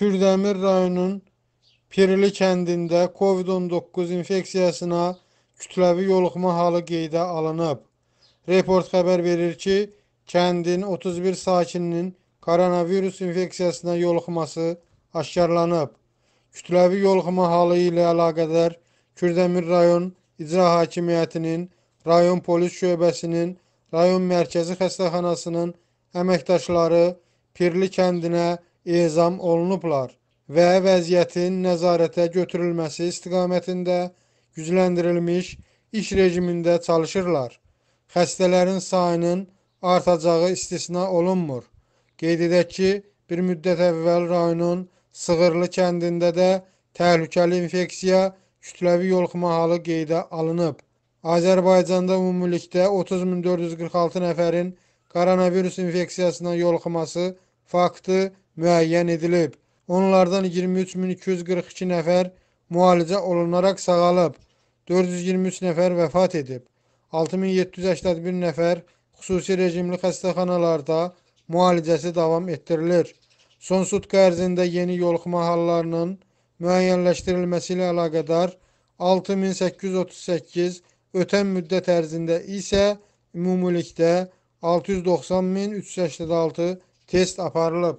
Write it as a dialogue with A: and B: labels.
A: Kürdəmir rayonunun Pirili kəndində COVID-19 infeksiyasına kütləvi yoluxma halı qeydə alınıb. Report xəbər verir ki, kəndin 31 sakininin koronavirus infeksiyasına yoluxması aşkarlanıb. Kütləvi yoluxma halı ilə əlaqədar Kürdəmir rayon İcra Hakimiyyətinin, rayon polis şöbəsinin, rayon mərkəzi xəstəxanasının əməkdaşları Pirli kəndinə ezam olunublar və vəziyyətin nəzarətə götürülməsi istiqamətində gücləndirilmiş iş rejimində çalışırlar. Xəstələrin sayının artacağı istisna olunmur. Qeyd edək ki, bir müddət əvvəl rayonun Sığırlı kəndində də təhlükəli infeksiya kütləvi yolxuma halı qeydə alınıb. Azərbaycanda ümumilikdə 30446 nəfərin koronavirus infeksiyasına yolxuması faktı müəyyən edilib. Onlardan 23242 nəfər müalicə olunaraq sağalıb, 423 nəfər vəfat edib. 6781 nəfər xüsusi rejimli xəstəxanalarda müalicəsi davam etdirilir. Son sutka ərzində yeni yoluxma hallarının müəyyənləşdirilməsi ilə əlaqədar 6838, ötən müddət ərzində isə ümumilikdə 690386 test aparılıb.